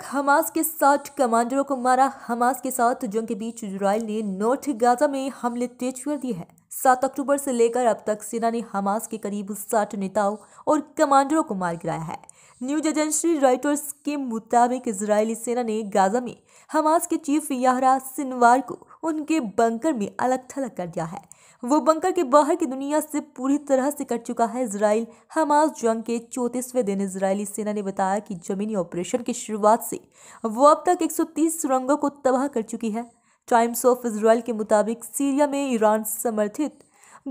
तक हमास के साठ कमांडरों को मारा हमास के साथ जंग के बीच इसराइल ने नॉर्थ गाजा में हमले तेज कर दिए हैं सात अक्टूबर से लेकर अब तक सेना ने हमास के करीब साठ नेताओं और कमांडरों को मार गिराया है न्यूज एजेंसी राइटर्स के मुताबिक इसराइली सेना ने गाजा में हमास के चीफ याहरा सिनवार को उनके बंकर में अलग थलग कर दिया है वो बंकर के बाहर की दुनिया से पूरी तरह से कट चुका है इसराइल हमास जंग के चौंतीसवें दिन इसराइली सेना ने बताया कि जमीनी ऑपरेशन की शुरुआत से वो अब तक 130 सुरंगों को तबाह कर चुकी है टाइम्स ऑफ इसराइल के मुताबिक सीरिया में ईरान समर्थित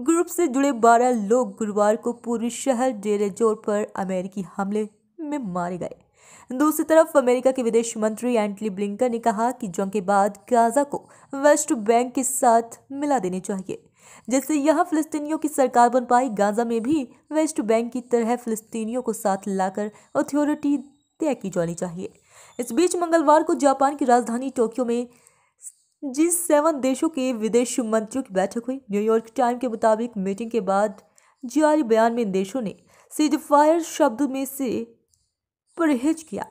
ग्रुप से जुड़े बारह लोग गुरुवार को पूर्वी शहर डेरे जोर पर अमेरिकी हमले में मारे गए दूसरी तरफ अमेरिका के विदेश मंत्री एंटली ब्लिंकर ने कहा कि जंग के बाद गाजा को वेस्ट बैंक के साथ मिला देनी चाहिए जिससे यहां फिलिस्तीनियों की सरकार बन पाई गाजा में भी वेस्ट बैंक की तरह फिलिस्तीनियों को साथ लाकर अथॉरिटी तय की जानी चाहिए इस बीच मंगलवार को जापान की राजधानी टोक्यो में जी सेवन देशों के विदेश मंत्रियों की बैठक हुई न्यूयॉर्क टाइम के मुताबिक मीटिंग के बाद जारी बयान में इन देशों ने सीज फायर शब्द में से परहेज किया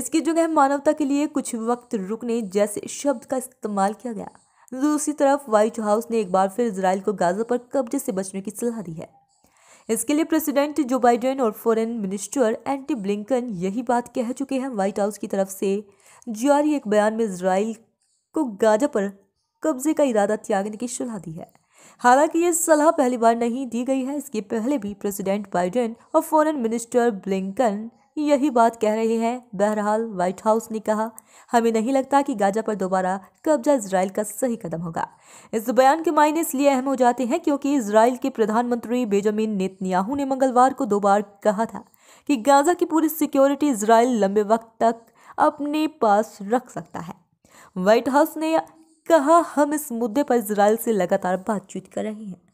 इसकी जगह मानवता के लिए कुछ वक्त रुकने जैसे शब्द का इस्तेमाल किया गया दूसरी तरफ व्हाइट हाउस ने एक बार फिर इसराइल को गाजा पर कब्जे से बचने की सलाह दी है इसके लिए प्रेसिडेंट जो बाइडेन और फॉरेन मिनिस्टर एंटी ब्लिंकन यही बात कह चुके हैं व्हाइट हाउस की तरफ से जारी एक बयान में इसराइल को गाजा पर कब्जे का इरादा त्यागने की सलाह दी है हालांकि ये सलाह पहली बार नहीं दी गई है इसके पहले भी प्रेसिडेंट बाइडेन और फॉरेन मिनिस्टर ब्लिंकन यही बात कह रहे हैं बहरहाल व्हाइट हाउस ने कहा हमें नहीं लगता कि गाजा पर दोबारा कब्जा इसराइल का सही कदम होगा इस बयान के मायने इसलिए अहम हो जाते हैं क्योंकि इसराइल के प्रधानमंत्री बेजामिन नेतन्याहू ने मंगलवार को दो बार कहा था कि गाजा की पूरी सिक्योरिटी इसराइल लंबे वक्त तक अपने पास रख सकता है व्हाइट हाउस ने कहा हम इस मुद्दे पर इसराइल से लगातार बातचीत कर रहे हैं